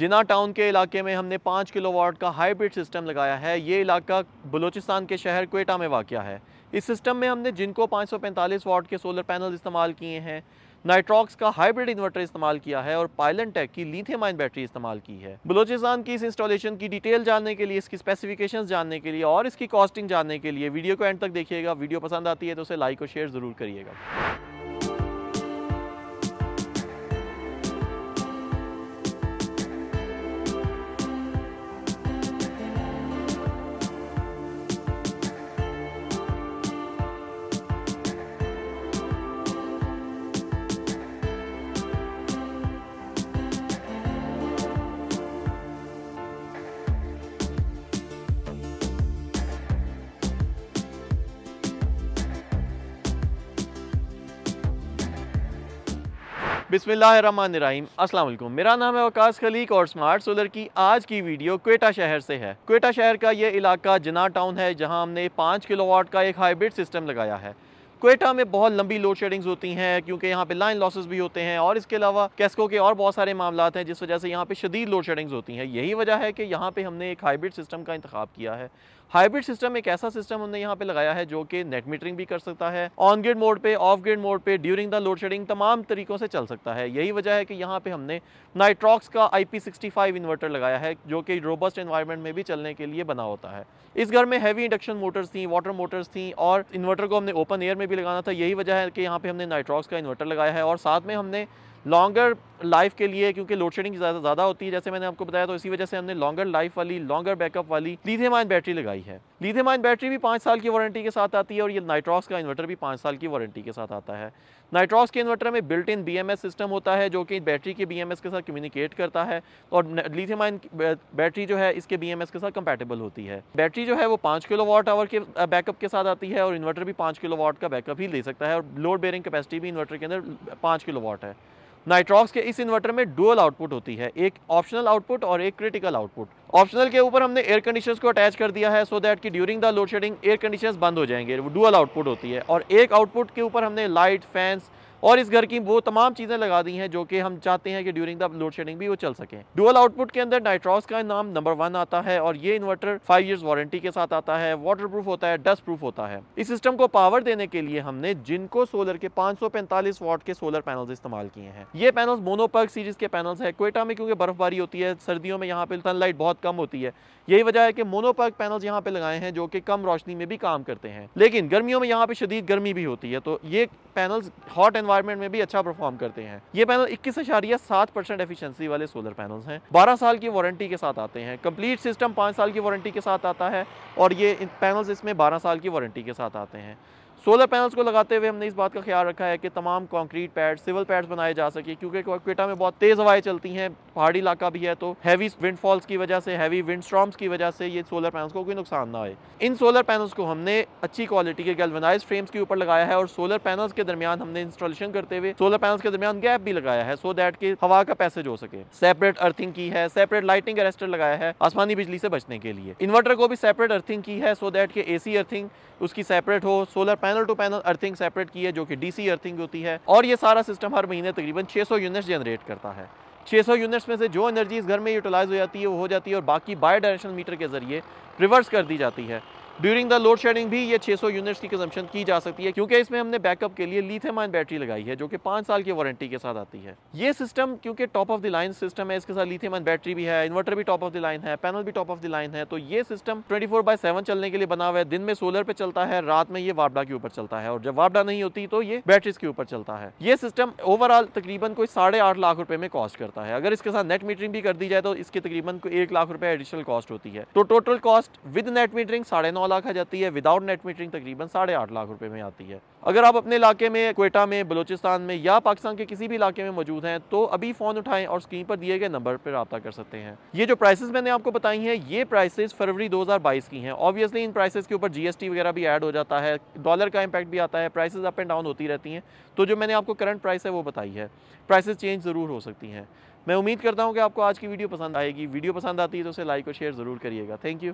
जिना town के इलाके में हमने पाँच वाट का हाइब्रिड सिस्टम लगाया है ये इलाका बलूचिस्तान के शहर कोयटा में वाक़ है इस सिस्टम में हमने जिनको 545 वाट के सोलर पैनल इस्तेमाल किए हैं नाइट्रॉक्स का हाइब्रिड इन्वर्टर इस्तेमाल किया है और पायलन की लीथेमाइन बैटरी इस्तेमाल की है बलोचिस्तान की इस इंस्टॉलेशन की डिटेल जानने के लिए इसकी स्पेसिफिकेशंस जानने के लिए और इसकी कॉस्टिंग जानने के लिए वीडियो को एंड तक देखिएगा वीडियो पसंद आती है तो उसे लाइक और शेयर ज़रूर करिएगा अस्सलाम वालेकुम मेरा नाम है वकास खलीक और स्मार्ट सोलर की आज की वीडियो क्वेटा शहर से है क्वेटा शहर का ये इलाका जना टाउन है जहां हमने पाँच किलोवाट का एक हाइब्रिड सिस्टम लगाया है क्वेटा में बहुत लंबी लोड शेडिंग्स होती हैं क्योंकि यहाँ पे लाइन लॉसेज भी होते हैं और इसके अलावा कैस्को के और बहुत सारे मामला हैं जिस वजह से यहाँ पे शदीद लोड शेडिंग्स होती हैं यही वजह है कि यहाँ पे हमने एक हाइब्रिड सिस्टम का इंतखब किया है हाइब्रिड सिस्टम एक ऐसा सिस्टम हमने यहाँ पे लगाया है जो कि नेट मीटरिंग भी कर सकता है ऑन ग्रिड मोड पे ऑफ ग्रिड मोड पे ड्यूरिंग द लोड शेडिंग तमाम तरीकों से चल सकता है यही वजह है कि यहाँ पे हमने नाइट्रॉक्स का फाइव इन्वर्टर लगाया है जो कि रोबस्ट इन्वायरमेंट में भी चलने के लिए बना होता है इस घर में हैवी इंडक्शन मोटर्स थी वाटर मोटर्स थी और इन्वर्टर को हमने ओपन एयर में भी लगाना था यही वजह है कि यहाँ पे हमने नाइट्रॉक्स का इन्वर्टर लगाया है और साथ में हमने लॉन्गर लाइफ के लिए क्योंकि लोड शेडिंग ज़्यादा होती है जैसे मैंने आपको बताया तो इसी वजह से हमने लॉन्गर लाइफ वाली लॉन्गर बैकअप वाली लीथियम आयन बैटरी लगाई है लीथियम आयन बैटरी भी पाँच साल की वारंटी के साथ आती है और ये नाइट्रॉक्स का इन्वर्टर भी पाँच साल की वारंटी के साथ आता है नाइट्रॉक्स के इन्वर्टर में बिल्ट इन बी सिस्टम होता है जो कि बैटरी के बी के साथ कम्युनिकेट करता है और लिथियम आयन बैटरी जो है इसके बी के साथ कंपेटेबल होती है बैटरी जो है वो पाँच किलो वॉट आवर के बैकअप के साथ आती है और इन्वर्टर भी पाँच किलो वाट का बैकअप ही ले सकता है और लोड बेरिंग कैपेसिटी भी इन्वर्टर के अंदर पाँच किलो वॉट है नाइट्रॉक्स के इस इन्वर्टर में डुअल आउटपुट होती है एक ऑप्शनल आउटपुट और एक क्रिटिकल आउटपुट ऑप्शनल के ऊपर हमने एयर कंडीशन को अटैच कर दिया है सो दैट कि during the load shedding air condition बंद हो जाएंगे वो डुअल आउटपुट होती है और एक आउटपुट के ऊपर हमने लाइट फैंस और इस घर की वो तमाम चीज़ें लगा दी हैं जो कि हम चाहते हैं कि ड्यूरिंग द लोड शेडिंग भी वो चल सके डुअल आउटपुट के अंदर नाइट्रॉस का नाम नंबर वन आता है और ये इन्वर्टर फाइव ईयर्स वारंटी के साथ आता है वाटर प्रूफ होता है डस्ट प्रूफ होता है इस सिस्टम को पावर देने के लिए हमने जिनको सोलर के पांच वाट के सोलर पैनल इस्तेमाल किए हैं ये पैनल मोनोपर्क सीरीज के पैनल है कोयटा में क्योंकि बर्फबारी होती है सर्दियों में यहाँ पे सनलाइट बहुत कम होती है यही वजह है कि मोनोपर्क पैनल यहाँ पे लगाए हैं जो कि कम रोशनी में भी काम करते हैं लेकिन गर्मियों में यहाँ पे शदीद गर्मी भी होती है तो ये पैनल्स हॉट एनवायरनमेंट में भी अच्छा परफॉर्म करते हैं ये पैनल इक्कीस अशारिया सात परसेंट एफिशियंसी वाले सोलर पैनल्स हैं बारह साल की वारंटी के साथ आते हैं कंप्लीट सिस्टम पाँच साल की वारंटी के साथ आता है और ये पैनल्स इसमें बारह साल की वारंटी के साथ आते हैं सोलर पैनल्स को लगाते हुए हमने इस बात का ख्याल रखा है कि तमाम कंक्रीट पैड सिविल पैड्स बनाए जा सके क्योंकि क्वेटा में बहुत तेज़ हवाएं चलती हैं पहाड़ी इलाका भी है तो हैवी विंडफॉल्स की वजह से हैवी विंड स्ट्रॉम्स की वजह से ये सोलर पैनल्स को कोई नुकसान ना आए इन सोलर पैनल्स को हमने अच्छी क्वालिटी के गलवनाइज फ्रेम्स के ऊपर लगाया है और सोलर पैनल्स के दरमियान हमने इंस्टॉलेशन करते हुए सोलर पैनल्स के दरमियान गैप भी लगाया है सो दैट की हवा का पैसेज हो सके सेपरेट अर्थिंग की है सेपरेट लाइटिंग अरेस्टर लगाया है आसमानी बिजली से बचने के लिए इन्वर्टर को भी सेपरेट अर्थिंग की है सो दैट के ए अर्थिंग उसकी सेपरेट हो solar panel to panel earthing separate की है जो कि डीसी अर्थिंग होती है और ये सारा सिस्टम हर महीने तकरीबन 600 यूनिट्स जनरेट करता है 600 यूनिट्स में से जो एनर्जी इस घर में यूटिलाइज हो जाती है वो हो जाती है और बाकी बायो डायरेक्शन मीटर के जरिए रिवर्स कर दी जाती है ड्यूरिंग द लोड शेडिंग भी ये 600 यूनिट्स की कंजम्पन की जा सकती है क्योंकि इसमें हमने बैकअप के लिए लीथियम आयन बैटरी लगाई है जो कि पाँच साल की वारंटी के साथ आती है ये सिस्टम क्योंकि top of the line system है इसके साथ लीथियम आयन बैटरी भी है इन्वर्टर भी टॉप ऑफ द लाइन है पैनल भी टॉप ऑफ द लाइन है तो ये सिस्टम ट्वेंटी फोर सेवन चलने के लिए बना हुआ है दिन में सोलर पर चलता है रात में ये वापडा के ऊपर चलता है और जब वापडा नहीं होती तो ये बैटरीज के ऊपर चलता है ये सिस्टम ओवरऑल तकरीबन कोई साढ़े आठ लाख रुपए में कॉस्ट करता है अगर इसके साथ नेट मीटरिंग भी कर दी जाए तो इसकी तकरीबन एक लाख रुपये एडिशनल कॉस्ट होती है तो total cost with net metering साढ़े नौ नौ लाख आ जाती है विदाउट नेट मीटरिंग तकरीबन साढ़े आठ लाख रुपए में आती है अगर आप अपने इलाके में कोयटा में बलोचिस्तान में या पाकिस्तान के किसी भी इलाके में मौजूद हैं तो अभी फ़ोन उठाएं और स्क्रीन पर दिए गए नंबर पर रबा कर सकते हैं ये जो प्राइसेस मैंने आपको बताई हैं ये प्राइसेस फरवरी 2022 की हैं ऑब्वियसली इन प्राइसेस के ऊपर जीएसटी वगैरह भी ऐड हो जाता है डॉलर का इंपैक्ट भी आता है प्राइसेस अप एंड डाउन होती रहती हैं तो जो मैंने आपको करंट प्राइस है वो बताई है प्राइसेस चेंज ज़रूर हो सकती हैं मैं उम्मीद करता हूँ कि आपको आज की वीडियो पसंद आएगी वीडियो पसंद आती है तो उसे लाइक और शेयर ज़रूर करिएगा थैंक यू